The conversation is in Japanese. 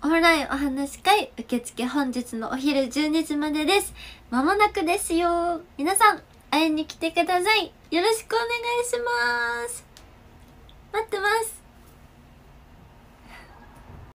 オンラインお話会受付本日のお昼12時までです。まもなくですよ。皆さん、会いに来てください。よろしくお願いします。